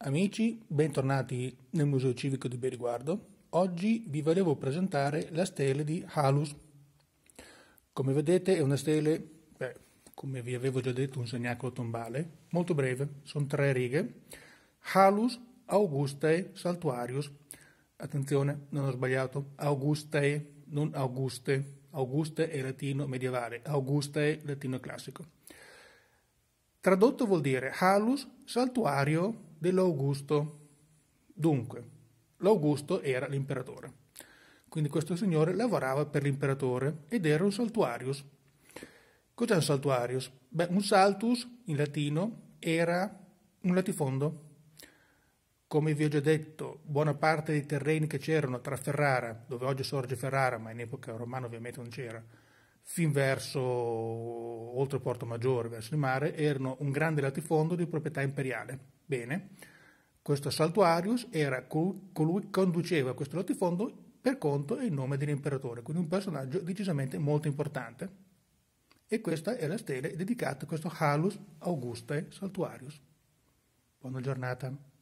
Amici, bentornati nel Museo Civico di Beriguardo. Oggi vi volevo presentare la stele di Halus. Come vedete è una stele, beh, come vi avevo già detto, un segnacolo tombale, molto breve, sono tre righe. Halus Augustae Saltuarius. Attenzione, non ho sbagliato, Augustae, non Auguste. Auguste è latino medievale, Augustae latino classico. Tradotto vuol dire Halus Saltuario dell'Augusto. Dunque, l'Augusto era l'imperatore. Quindi questo signore lavorava per l'imperatore ed era un saltuarius. Cos'è un saltuarius? Beh, un saltus in latino era un latifondo. Come vi ho già detto, buona parte dei terreni che c'erano tra Ferrara, dove oggi sorge Ferrara, ma in epoca romana ovviamente non c'era, fin verso oltre Porto Maggiore, verso il mare, erano un grande latifondo di proprietà imperiale. Bene, questo saltuarius era colui, colui che conduceva questo latifondo per conto e in nome dell'imperatore, quindi un personaggio decisamente molto importante. E questa è la stele dedicata a questo Halus Augustae Saltuarius. Buona giornata.